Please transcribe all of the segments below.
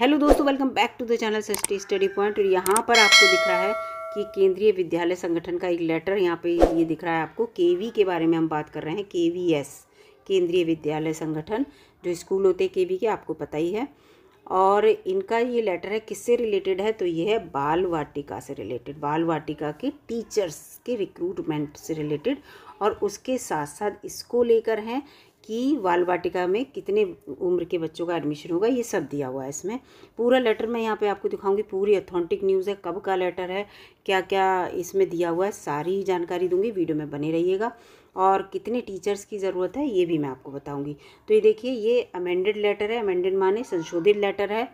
hello दोस्तों welcome back to the channel सस्टी study point और यहाँ पर आपको दिख रहा है कि केंद्रीय विद्यालय संगठन का एक लेटर यहाँ पे ये दिख रहा है आपको केवी के बारे में हम बात कर रहे हैं केवीएस केंद्रीय विद्यालय संगठन जो स्कूल होते हैं केवी के आपको पता ही है और इनका ये लेटर है किससे रिलेटेड है तो ये है बाल वाटिका से रिलेटेड बाल वाटिका के टीचर्स के रिक्रूटमेंट से रिलेटेड और उसके साथ साथ इसको लेकर हैं कि बाल वाटिका में कितने उम्र के बच्चों का एडमिशन होगा ये सब दिया हुआ है इसमें पूरा लेटर मैं यहाँ पे आपको दिखाऊंगी पूरी अथॉन्टिक न्यूज़ है कब का लेटर है क्या क्या इसमें दिया हुआ है सारी जानकारी दूंगी वीडियो में बने रहिएगा और कितने टीचर्स की ज़रूरत है ये भी मैं आपको बताऊँगी तो ये देखिए ये अमेंडेड लेटर है अमेंडेड माने संशोधित लेटर है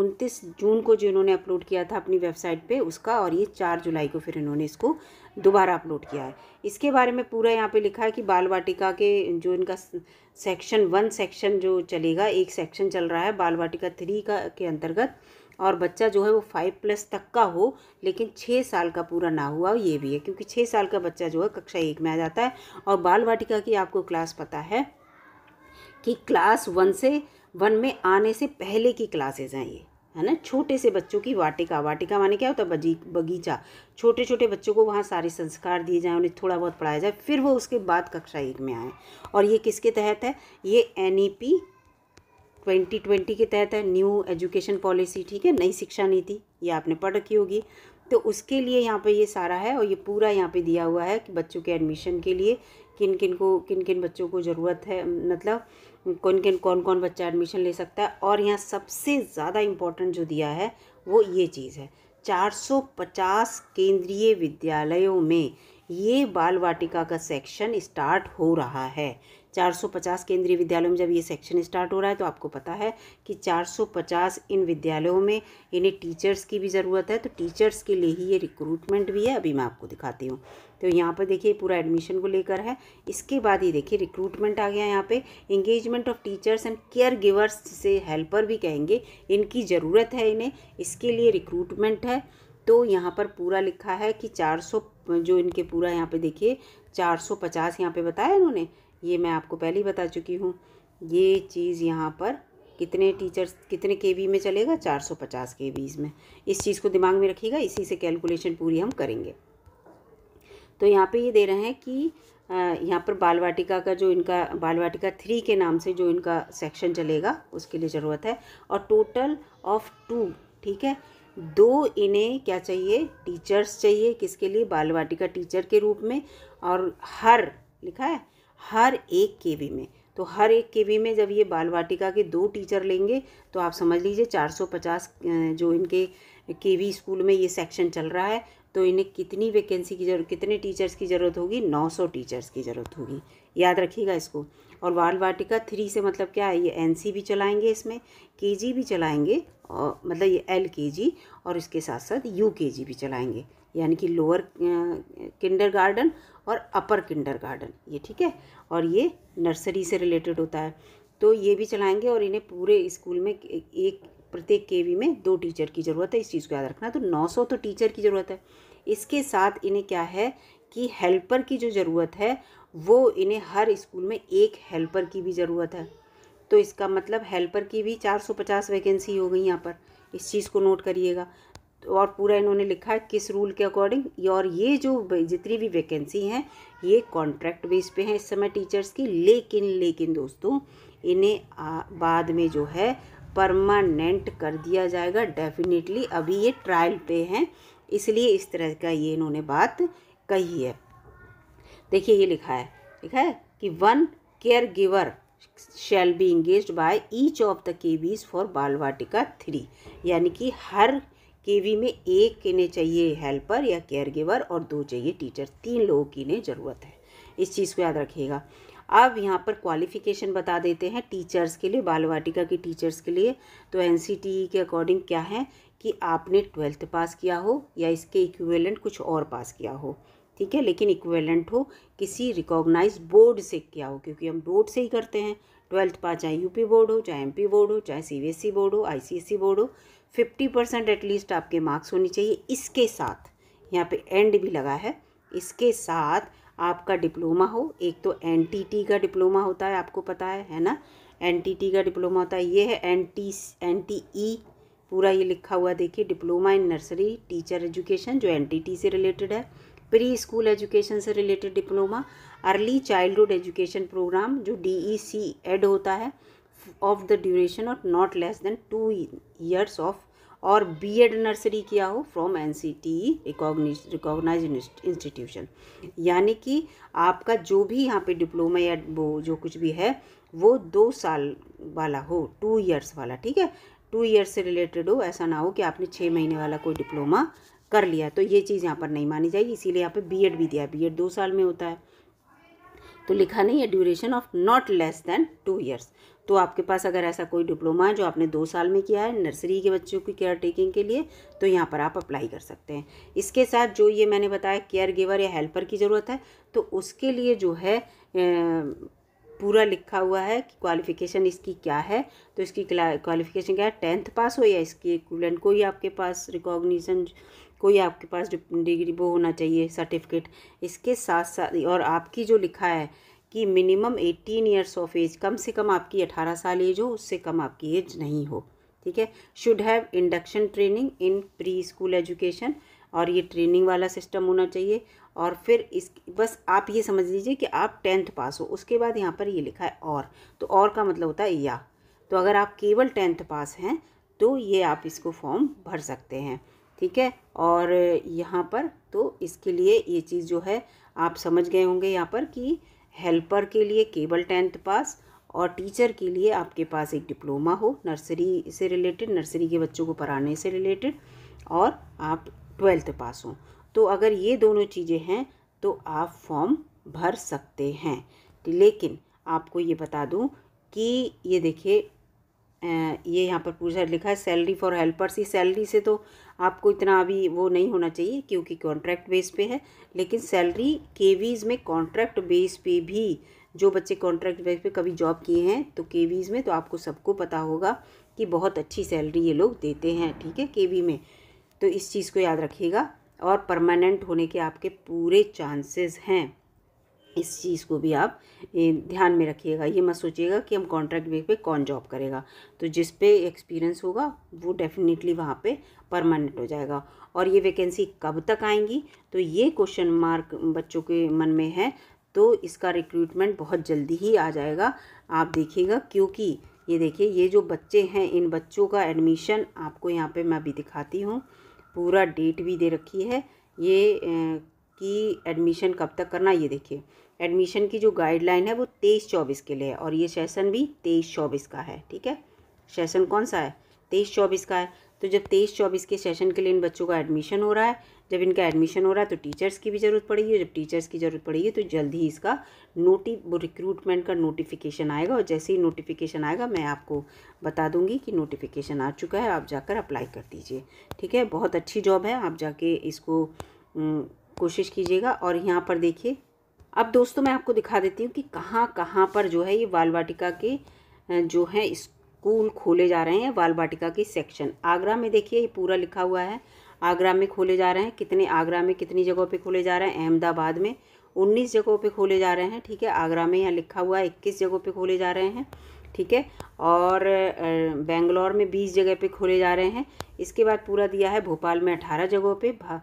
उनतीस जून को जो इन्होंने अपलोड किया था अपनी वेबसाइट पे उसका और ये चार जुलाई को फिर इन्होंने इसको दोबारा अपलोड किया है इसके बारे में पूरा यहाँ पे लिखा है कि बाल वाटिका के जो इनका सेक्शन वन सेक्शन जो चलेगा एक सेक्शन चल रहा है बाल वाटिका थ्री का के अंतर्गत और बच्चा जो है वो फाइव प्लस तक का हो लेकिन छः साल का पूरा ना हुआ ये भी है क्योंकि छः साल का बच्चा जो है कक्षा एक में आ जाता है और बाल वाटिका की आपको क्लास पता है कि क्लास वन से वन में आने से पहले की क्लासेज हैं ये है ना छोटे से बच्चों की वाटिका वाटिका माने क्या होता है बगीचा छोटे छोटे बच्चों को वहाँ सारे संस्कार दिए जाएँ उन्हें थोड़ा बहुत पढ़ाया जाए फिर वो उसके बाद कक्षा एक में आए और ये किसके तहत है ये N E P twenty twenty के तहत है न्यू एजुकेशन पॉलिसी ठीक है नई शिक्षा नीति ये आपने पढ़ रखी होगी तो उसके लिए यहाँ पे ये सारा है और ये पूरा यहाँ पे दिया हुआ है कि बच्चों के एडमिशन के लिए किन किन को किन किन बच्चों को ज़रूरत है मतलब कौन किन कौन कौन बच्चा एडमिशन ले सकता है और यहाँ सबसे ज़्यादा इम्पोर्टेंट जो दिया है वो ये चीज़ है 450 केंद्रीय विद्यालयों में ये बाल वाटिका का सेक्शन स्टार्ट हो रहा है 450 केंद्रीय विद्यालयों में जब ये सेक्शन स्टार्ट हो रहा है तो आपको पता है कि 450 इन विद्यालयों में इन्हें टीचर्स की भी ज़रूरत है तो टीचर्स के लिए ही ये रिक्रूटमेंट भी है अभी मैं आपको दिखाती हूँ तो यहाँ पर देखिए पूरा एडमिशन को लेकर है इसके बाद ही देखिए रिक्रूटमेंट आ गया यहाँ पे engagement of teachers and care givers से हेल्पर भी कहेंगे इनकी ज़रूरत है इन्हें इसके लिए रिक्रूटमेंट है तो यहाँ पर पूरा लिखा है कि चार जो इनके पूरा यहाँ पर देखिए पचास यहाँ पर बताया इन्होंने ये मैं आपको पहले ही बता चुकी हूँ ये चीज़ यहाँ पर कितने टीचर्स कितने के में चलेगा 450 सौ के में इस चीज़ को दिमाग में रखिएगा इसी से कैलकुलेशन पूरी हम करेंगे तो यहाँ पे ये दे रहे हैं कि यहाँ पर बाल वाटिका का जो इनका बाल वाटिका थ्री के नाम से जो इनका सेक्शन चलेगा उसके लिए ज़रूरत है और टोटल ऑफ टू ठीक है दो इन्हें क्या चाहिए टीचर्स चाहिए किसके लिए बाल वाटिका टीचर के रूप में और हर लिखा है हर एक वी में तो हर एक वी में जब ये बाल वाटिका के दो टीचर लेंगे तो आप समझ लीजिए 450 जो इनके केवी स्कूल में ये सेक्शन चल रहा है तो इन्हें कितनी वैकेंसी की जरूरत कितने टीचर्स की ज़रूरत होगी 900 टीचर्स की ज़रूरत होगी याद रखिएगा इसको और वाल वाटिका थ्री से मतलब क्या है ये एन भी चलाएंगे इसमें के भी चलाएंगे और मतलब ये एल के और इसके साथ साथ यू के भी चलाएंगे यानी कि लोअर किंडर गार्डन और अपर किंडर गार्डन ये ठीक है और ये नर्सरी से रिलेटेड होता है तो ये भी चलाएंगे और इन्हें पूरे स्कूल में एक प्रत्येक वी में दो टीचर की ज़रूरत है इस चीज़ को याद रखना तो 900 तो टीचर की ज़रूरत है इसके साथ इन्हें क्या है कि हेल्पर की जो ज़रूरत है वो इन्हें हर स्कूल में एक हेल्पर की भी ज़रूरत है तो इसका मतलब हेल्पर की भी 450 वैकेंसी हो गई यहाँ पर इस चीज़ को नोट करिएगा और पूरा इन्होंने लिखा है किस रूल के अकॉर्डिंग और ये जो जितनी भी वैकेंसी हैं ये कॉन्ट्रैक्ट बेस पे हैं इस समय टीचर्स की लेकिन लेकिन दोस्तों इन्हें बाद में जो है परमानेंट कर दिया जाएगा डेफिनेटली अभी ये ट्रायल पे हैं इसलिए इस तरह का ये इन्होंने बात कही है देखिए ये लिखा है लिखा है कि one care giver shall be engage by each of the KVs for Balvatika three यानी कि हर केवी में एक ने चाहिए हेल्पर या केयर गिवर और दो चाहिए टीचर तीन लोगों की ने ज़रूरत है इस चीज़ को याद रखिएगा अब यहाँ पर क्वालिफ़िकेशन बता देते हैं टीचर्स के लिए बाल वाटिका की टीचर्स के लिए तो एन e के अकॉर्डिंग क्या है कि आपने ट्वेल्थ पास किया हो या इसके इक्वेलेंट कुछ और पास किया हो ठीक है लेकिन इक्वेलेंट हो किसी रिकॉग्नाइज बोर्ड से किया हो क्योंकि हम बोर्ड से ही करते हैं ट्वेल्थ पास चाहे यूपी बोर्ड हो चाहे एमपी बोर्ड हो चाहे सीबीएसई बोर्ड e हो आईसीएसई बोर्ड e हो फिफ्टी परसेंट एटलीस्ट आपके मार्क्स होने चाहिए इसके साथ यहाँ पे एंड भी लगा है इसके साथ आपका डिप्लोमा हो एक तो एन का डिप्लोमा होता है आपको पता है है ना एन का डिप्लोमा होता है ये है N T N T E पूरा ये लिखा हुआ देखिए diploma in nursery teacher education जो एन से रिलेटेड है प्री स्कूल एजुकेशन से related diploma early childhood education programme जो डी ई सी एड होता है of the duration of not less than two years of और बीएड नर्सरी किया हो from N C T recognise institution यानी कि आपका जो भी यहाँ पे डिप्लोमा या वो जो कुछ भी है वो दो साल वाला हो टू ईयर्स वाला ठीक है टू ईयर्स से रिलेटेड हो ऐसा ना हो कि आपने छः महीने वाला कोई डिप्लोमा कर लिया तो ये चीज़ यहाँ पर नहीं मानी जाएगी इसीलिए यहाँ पे बीएड भी दिया बी एड दो साल में होता है तो लिखा नहीं है duration of not less than two years तो आपके पास अगर ऐसा कोई डिप्लोमा है जो आपने दो साल में किया है नर्सरी के बच्चों की केयर टेकिंग के लिए तो यहाँ पर आप अप्लाई कर सकते हैं इसके साथ जो ये मैंने बताया केयर गिवर या हेल्पर की ज़रूरत है तो उसके लिए जो है पूरा लिखा हुआ है कि क्वालिफ़िकेशन इसकी क्या है तो इसकी क्वालिफ़िकेशन क्या है टेंथ पास हो या इसकी इक्वलेंट कोई आपके पास रिकॉग्निशन कोई आपके पास डिग्री वो होना चाहिए सर्टिफिकेट इसके साथ साथ और आपकी जो लिखा है कि minimum eighteen years of age कम से कम आपकी अठारह साल एज हो उससे कम आपकी एज नहीं हो ठीक है should have induction training in pre school education और ये ट्रेनिंग वाला सिस्टम होना चाहिए और फिर इस बस आप ये समझ लीजिए कि आप टेंथ पास हो उसके बाद यहाँ पर ये लिखा है और तो और का मतलब होता है या तो अगर आप केवल टेंथ पास हैं तो ये आप इसको फॉर्म भर सकते हैं ठीक है और यहाँ पर तो इसके लिए ये चीज़ जो है आप समझ गए होंगे यहाँ पर कि हेल्पर के लिए केवल टेंथ पास और टीचर के लिए आपके पास एक डिप्लोमा हो नर्सरी से रिलेटेड नर्सरी के बच्चों को पढ़ाने से रिलेटेड और आप ट्वेल्थ पास हों तो अगर ये दोनों चीज़ें हैं तो आप फॉर्म भर सकते हैं लेकिन आपको ये बता दूं कि ये देखिए ये यहाँ पर पूछा लिखा है सैलरी फॉर हेल्पर्स ये सैलरी से तो आपको इतना अभी वो नहीं होना चाहिए क्योंकि कॉन्ट्रैक्ट बेस पे है लेकिन सैलरी केवीज़ में कॉन्ट्रैक्ट बेस पे भी जो बच्चे कॉन्ट्रैक्ट बेस पे कभी जॉब किए हैं तो केवीज़ में तो आपको सबको पता होगा कि बहुत अच्छी सैलरी ये लोग देते हैं ठीक है के में तो इस चीज़ को याद रखिएगा और परमानेंट होने के आपके पूरे चांसेस हैं इस चीज़ को भी आप ध्यान में रखिएगा ये मत सोचिएगा कि हम कॉन्ट्रैक्ट बेस पे कौन जॉब करेगा तो जिस पे एक्सपीरियंस होगा वो डेफिनेटली वहाँ पे परमानेंट हो जाएगा और ये वैकेंसी कब तक आएंगी तो ये क्वेश्चन मार्क बच्चों के मन में है तो इसका रिक्रूटमेंट बहुत जल्दी ही आ जाएगा आप देखिएगा क्योंकि ये देखिए ये जो बच्चे हैं इन बच्चों का एडमिशन आपको यहाँ पर मैं अभी दिखाती हूँ पूरा डेट भी दे रखी है ये कि एडमिशन कब तक करना ये देखिए एडमिशन की जो गाइडलाइन है वो तेईस चौबीस के लिए है और ये सेशन भी तेईस चौबीस का है ठीक है सेशन कौन सा है तेईस चौबीस का है तो जब तेईस चौबीस के सेशन के लिए इन बच्चों का एडमिशन हो रहा है जब इनका एडमिशन हो रहा है तो टीचर्स की भी ज़रूरत पड़ेगी जब टीचर्स की ज़रूरत पड़ेगी तो जल्द ही इसका नोटि रिक्रूटमेंट का नोटिफिकेशन आएगा और जैसे ही नोटिफिकेशन आएगा मैं आपको बता दूंगी कि नोटिफिकेशन आ चुका है आप जाकर अप्लाई कर दीजिए ठीक है बहुत अच्छी जॉब है आप जाके इसको कोशिश कीजिएगा और यहाँ पर देखिए अब दोस्तों मैं आपको दिखा देती हूँ कि कहाँ कहाँ पर जो है ये बाल वाटिका के जो है स्कूल खोले जा रहे हैं बाल वाटिका के सेक्शन आगरा में देखिए ये पूरा लिखा हुआ है आगरा में खोले जा रहे हैं कितने आगरा में कितनी जगहों पे खोले जा रहे हैं अहमदाबाद में उन्नीस जगहों पे खोले जा रहे हैं ठीक है आगरा में यहाँ लिखा हुआ है इक्कीस जगहों पे खोले जा रहे हैं ठीक है और बेंगलोर में बीस जगह पे खोले जा रहे हैं इसके बाद पूरा दिया है भोपाल में अठारह जगहों पर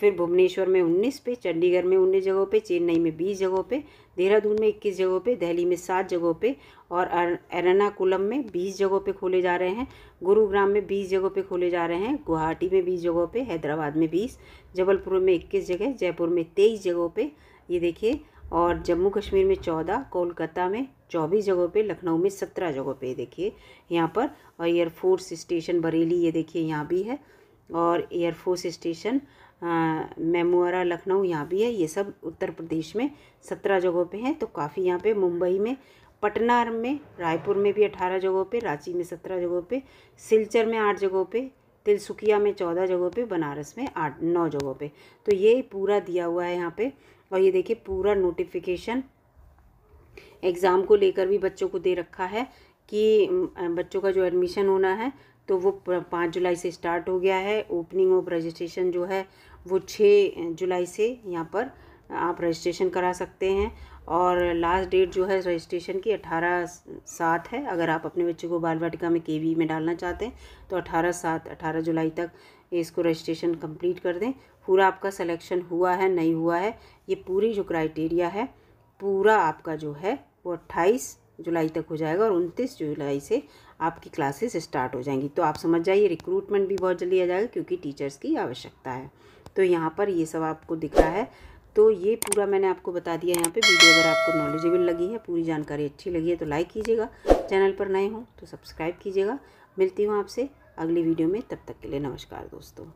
फिर भुवनेश्वर में उन्नीस पे चंडीगढ़ में उन्नीस जगहों पे चेन्नई में बीस जगहों पे देहरादून में इक्कीस जगहों पे दिल्ली में सात जगहों पे और एर्नाकुलम में बीस जगहों पे खोले जा रहे हैं गुरुग्राम में बीस जगहों पे खोले जा रहे हैं गुवाहाटी में बीस जगहों पे हैदराबाद में बीस जबलपुर में इक्कीस जगह जयपुर में तेईस जगहों पर ये देखिए और जम्मू कश्मीर में चौदह कोलकाता में चौबीस जगहों पे लखनऊ में सत्रह जगहों पे देखिए यहाँ पर और एयरफोर्स स्टेशन बरेली ये देखिए यहाँ भी है और एयरफोर्स स्टेशन हाँ, मेमोरा लखनऊ यहाँ भी है ये सब उत्तर प्रदेश में सत्रह जगहों पे हैं तो काफ़ी यहाँ पे मुंबई में पटना में रायपुर में भी अठारह जगहों पे रांची में सत्रह जगहों पे सिलचर में आठ जगहों पे तिलसुकिया में चौदह जगहों पे बनारस में आठ नौ जगहों पे तो ये पूरा दिया हुआ है यहाँ पे और ये देखिए पूरा नोटिफिकेशन एग्ज़ाम को लेकर भी बच्चों को दे रखा है कि बच्चों का जो एडमिशन होना है तो वो पाँच जुलाई से स्टार्ट हो गया है ओपनिंग ऑफ रजिस्ट्रेशन जो है वो छः जुलाई से यहाँ पर आप रजिस्ट्रेशन करा सकते हैं और लास्ट डेट जो है रजिस्ट्रेशन की अठारह सात है अगर आप अपने बच्चे को बाल वाटिका में वी में डालना चाहते हैं तो अठारह सात अठारह जुलाई तक इसको रजिस्ट्रेशन कंप्लीट कर दें पूरा आपका सिलेक्शन हुआ है नहीं हुआ है ये पूरी जो क्राइटेरिया है पूरा आपका जो है वो अट्ठाईस जुलाई तक हो जाएगा और उनतीस जुलाई से आपकी क्लासेस स्टार्ट हो जाएंगी तो आप समझ जाइए रिक्रूटमेंट भी बहुत जल्दी आ जाएगा क्योंकि टीचर्स की आवश्यकता है तो यहाँ पर ये सब आपको दिख रहा है तो ये पूरा मैंने आपको बता दिया यहाँ पे वीडियो अगर आपको नॉलेजेबल लगी है पूरी जानकारी अच्छी लगी है तो लाइक कीजिएगा चैनल पर नए हों तो सब्सक्राइब कीजिएगा मिलती हूँ आपसे अगली वीडियो में तब तक के लिए नमस्कार दोस्तों